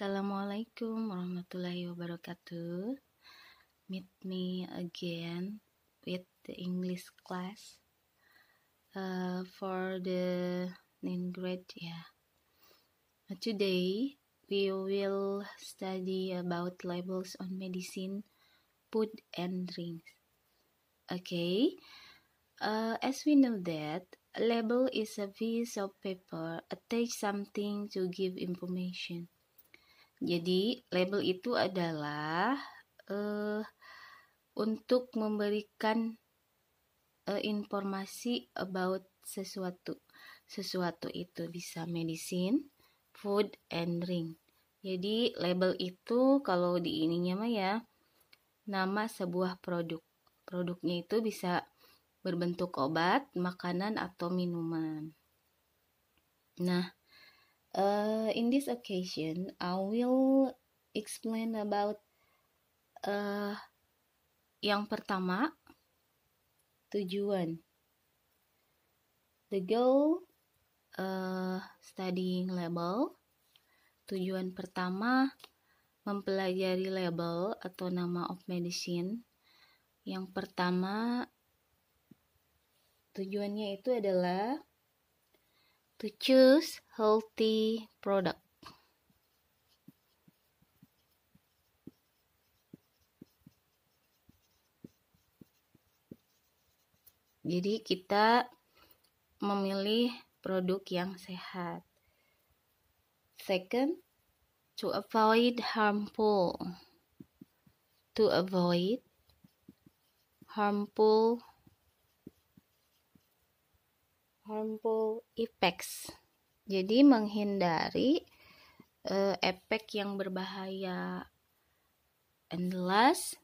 Assalamualaikum warahmatullahi wabarakatuh. Meet me again with the English class uh, for the ninth grade. Yeah. Today we will study about labels on medicine, food, and drinks. Okay. Uh, as we know that a label is a piece of paper attached something to give information. Jadi, label itu adalah uh, untuk memberikan uh, informasi about sesuatu. Sesuatu itu bisa medicine, food, and drink. Jadi, label itu kalau di ininya mah ya, nama sebuah produk. Produknya itu bisa berbentuk obat, makanan, atau minuman. Nah, Uh, in this occasion, I will explain about uh, yang pertama tujuan. The goal uh, studying label. Tujuan pertama mempelajari label atau nama of medicine. Yang pertama tujuannya itu adalah to choose healthy product. Jadi kita memilih produk yang sehat. Second, to avoid harmful. To avoid harmful harmful effects. Jadi menghindari uh, efek yang berbahaya. And last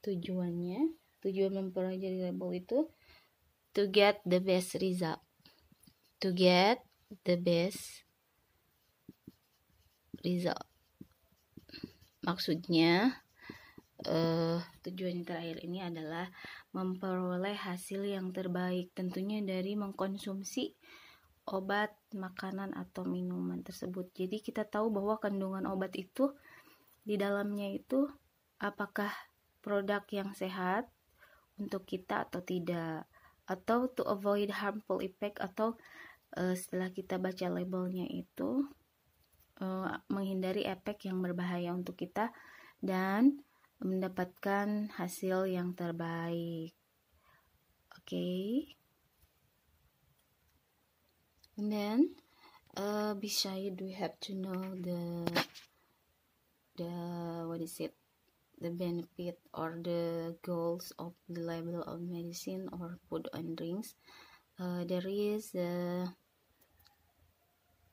tujuannya, tujuan mempelajari label itu to get the best result. To get the best result. Maksudnya uh, tujuan terakhir ini adalah memperoleh hasil yang terbaik tentunya dari mengkonsumsi obat, makanan atau minuman tersebut. Jadi kita tahu bahwa kandungan obat itu di dalamnya itu apakah produk yang sehat untuk kita atau tidak atau to avoid harmful effect atau uh, setelah kita baca labelnya itu uh, menghindari efek yang berbahaya untuk kita dan mendapatkan hasil yang terbaik. Oke. Okay. And then uh, beside you have to know the the what is it? The benefit or the goals of the label of medicine or food and drinks. Uh, there is the uh,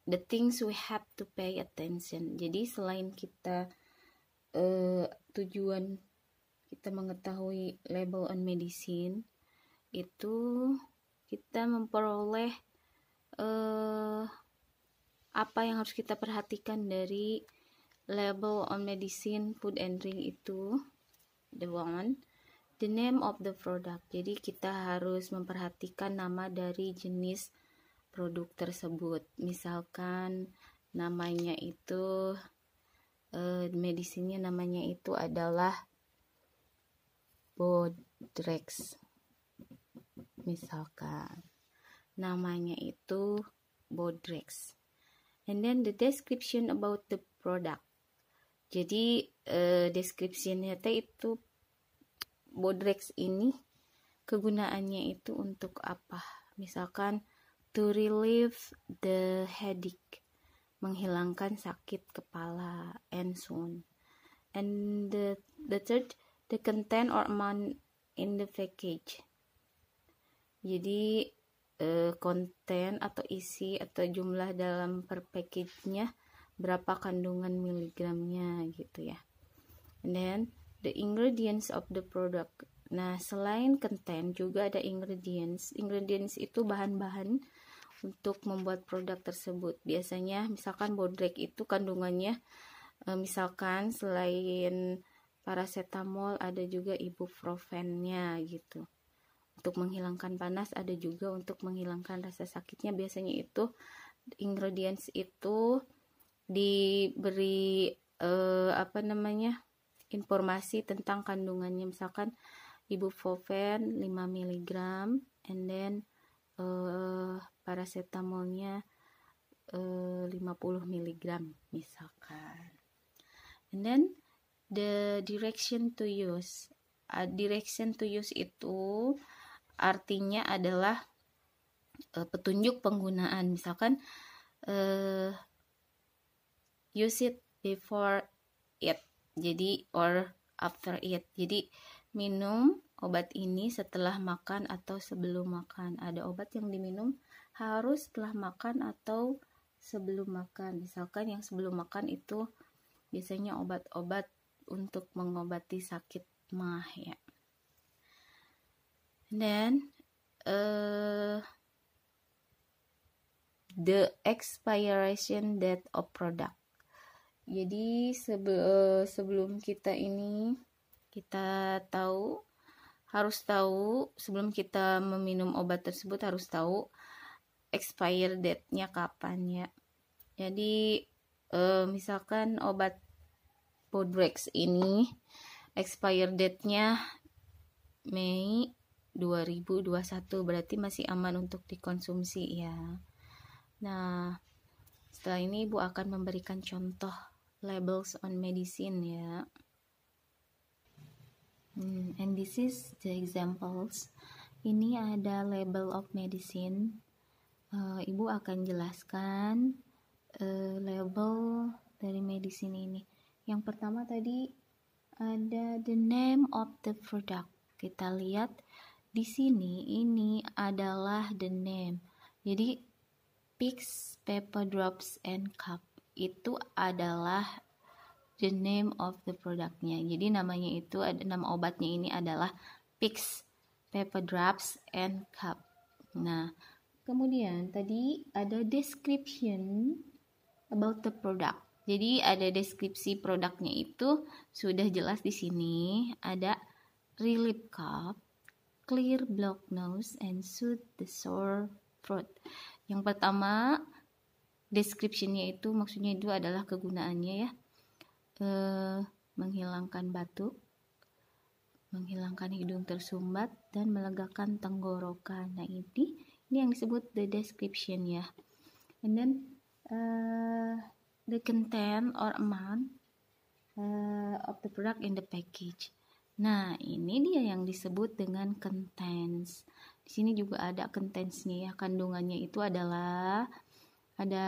the things we have to pay attention. Jadi selain kita uh, tujuan kita mengetahui label on medicine itu kita memperoleh uh, apa yang harus kita perhatikan dari label on medicine food and drink itu the one the name of the product jadi kita harus memperhatikan nama dari jenis produk tersebut misalkan namanya itu Medisinya namanya itu adalah Bodrex. Misalkan namanya itu Bodrex. And then the description about the product. Jadi eh, descriptionnya itu Bodrex ini kegunaannya itu untuk apa? Misalkan to relieve the headache menghilangkan sakit kepala and soon and the the third the content or amount in the package jadi eh, konten uh, atau isi atau jumlah dalam per package-nya berapa kandungan miligramnya gitu ya and then the ingredients of the product nah selain konten juga ada ingredients ingredients itu bahan-bahan untuk membuat produk tersebut. Biasanya misalkan bodrek itu kandungannya eh, misalkan selain paracetamol ada juga ibuprofennya gitu. Untuk menghilangkan panas ada juga untuk menghilangkan rasa sakitnya biasanya itu ingredients itu diberi e, apa namanya? informasi tentang kandungannya misalkan ibuprofen 5 mg and then uh, eh, parasetamolnya eh, uh, 50 mg misalkan and then the direction to use uh, direction to use itu artinya adalah uh, petunjuk penggunaan misalkan uh, use it before it jadi or after it jadi minum Obat ini setelah makan atau sebelum makan. Ada obat yang diminum harus setelah makan atau sebelum makan. Misalkan yang sebelum makan itu biasanya obat-obat untuk mengobati sakit mah ya. Dan uh, the expiration date of product. Jadi sebe eh, sebelum kita ini kita tahu harus tahu sebelum kita meminum obat tersebut harus tahu expire date-nya kapan ya. Jadi eh, misalkan obat Podrex ini expire date-nya Mei 2021 berarti masih aman untuk dikonsumsi ya. Nah, setelah ini Ibu akan memberikan contoh labels on medicine ya. Hmm, and this is the examples. Ini ada label of medicine. Uh, Ibu akan jelaskan uh, label dari medicine ini. Yang pertama tadi ada the name of the product. Kita lihat di sini ini adalah the name. Jadi Pix, paper drops, and cup itu adalah the name of the productnya. Jadi namanya itu ada nama obatnya ini adalah Pix, Paper Drops and Cup. Nah, kemudian tadi ada description about the product. Jadi ada deskripsi produknya itu sudah jelas di sini. Ada relief cup, clear block nose and soothe the sore throat. Yang pertama descriptionnya itu maksudnya itu adalah kegunaannya ya Eh, menghilangkan batuk, menghilangkan hidung tersumbat dan melegakan tenggorokan. Nah ini ini yang disebut the description ya. And then uh, the content or amount uh, of the product in the package. Nah ini dia yang disebut dengan contents. Di sini juga ada contentsnya ya kandungannya itu adalah ada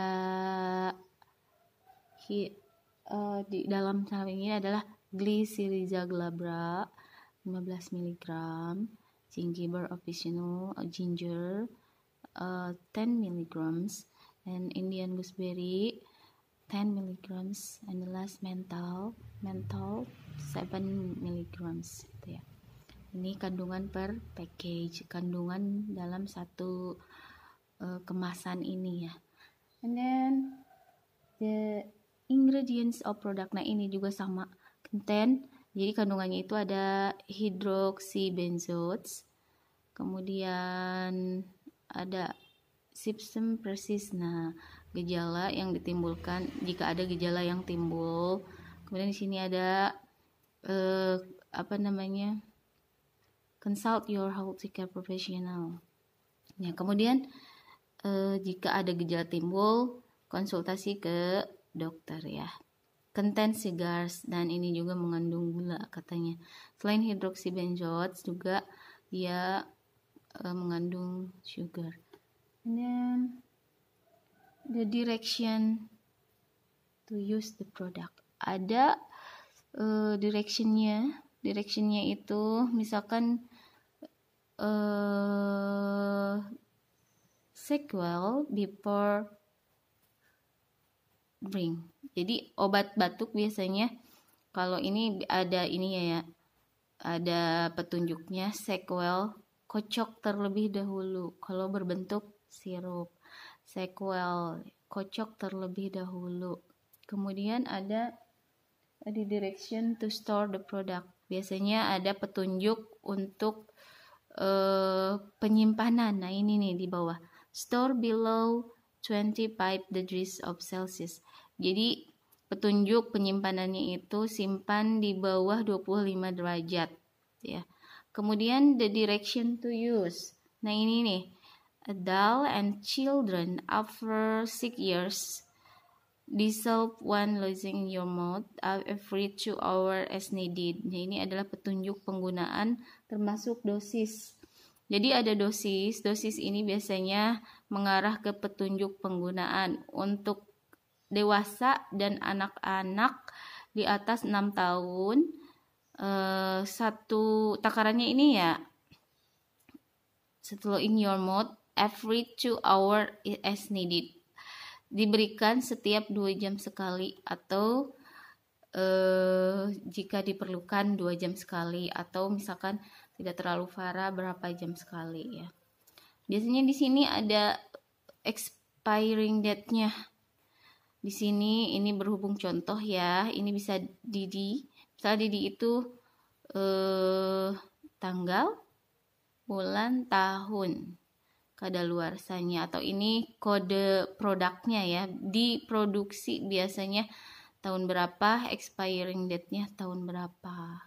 uh, di dalam saham ini adalah Glycyrrhiza glabra 15 mg, Gingiber officinal ginger uh, 10 mg, and Indian gooseberry 10 mg, and the last menthol menthol 7 mg gitu ya. Ini kandungan per package, kandungan dalam satu uh, kemasan ini ya. And then the ingredients of product. Nah, ini juga sama. Content, jadi kandungannya itu ada hidroksibenzoates, kemudian ada symptom persis. Nah, gejala yang ditimbulkan jika ada gejala yang timbul. Kemudian di sini ada eh, apa namanya? Consult your health care professional. Nah, kemudian eh, jika ada gejala timbul, konsultasi ke dokter ya konten cigars dan ini juga mengandung gula katanya selain hidroksibenzoat juga dia e, mengandung sugar and then the direction to use the product ada e, directionnya directionnya itu misalkan uh, e, sequel before ring. Jadi obat batuk biasanya kalau ini ada ini ya, ya ada petunjuknya sequel kocok terlebih dahulu kalau berbentuk sirup sequel kocok terlebih dahulu kemudian ada di direction to store the product biasanya ada petunjuk untuk uh, penyimpanan nah ini nih di bawah store below 25 degrees of celsius jadi petunjuk penyimpanannya itu simpan di bawah 25 derajat ya. Kemudian the direction to use. Nah, ini nih. Adult and children after 6 years dissolve one losing your mouth every two hours as needed. Nah, ini adalah petunjuk penggunaan termasuk dosis. Jadi ada dosis, dosis ini biasanya mengarah ke petunjuk penggunaan untuk dewasa dan anak-anak di atas 6 tahun uh, satu takarannya ini ya setelah in your mode every two hour as needed diberikan setiap dua jam sekali atau eh, jika diperlukan dua jam sekali atau misalkan tidak terlalu parah berapa jam sekali ya biasanya di sini ada expiring date-nya di sini ini berhubung contoh ya. Ini bisa Didi. Misalnya Didi itu eh, tanggal, bulan, tahun. Kadaluarsanya atau ini kode produknya ya. Diproduksi biasanya tahun berapa, expiring date-nya tahun berapa.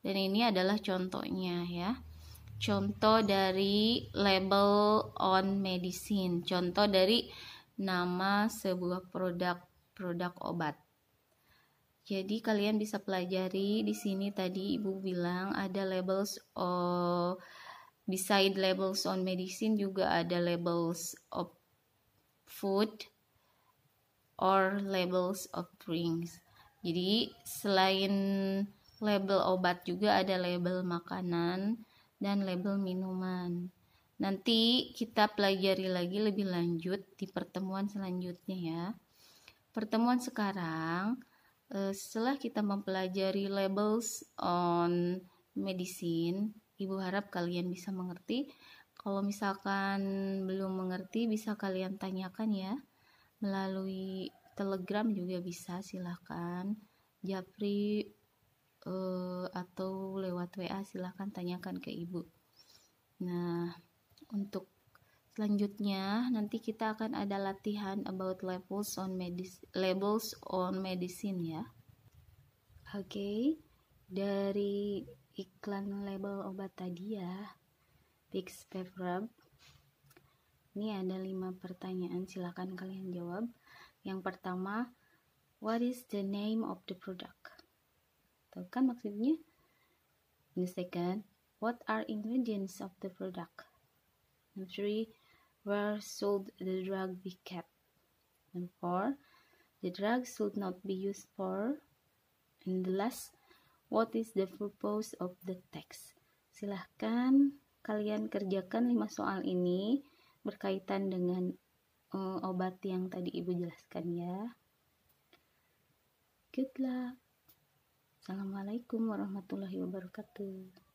Dan ini adalah contohnya ya. Contoh dari label on medicine. Contoh dari nama sebuah produk produk obat. Jadi kalian bisa pelajari di sini tadi Ibu bilang ada labels oh beside labels on medicine juga ada labels of food or labels of drinks. Jadi selain label obat juga ada label makanan dan label minuman. Nanti kita pelajari lagi lebih lanjut di pertemuan selanjutnya ya. Pertemuan sekarang eh, setelah kita mempelajari labels on medicine, Ibu harap kalian bisa mengerti. Kalau misalkan belum mengerti bisa kalian tanyakan ya melalui Telegram juga bisa silahkan Japri eh, atau lewat WA silahkan tanyakan ke ibu. Nah, untuk selanjutnya nanti kita akan ada latihan about levels on medis labels on medicine ya. Oke. Okay, dari iklan label obat tadi ya. fix Pepper. Ini ada lima pertanyaan, silahkan kalian jawab. Yang pertama, what is the name of the product? tau kan maksudnya. Ini second, what are ingredients of the product? three, Where should the drug be kept? And four, The drug should not be used for. And the last, what is the purpose of the text? Silahkan kalian kerjakan lima soal ini berkaitan dengan uh, obat yang tadi ibu jelaskan ya. Good luck. Assalamualaikum warahmatullahi wabarakatuh.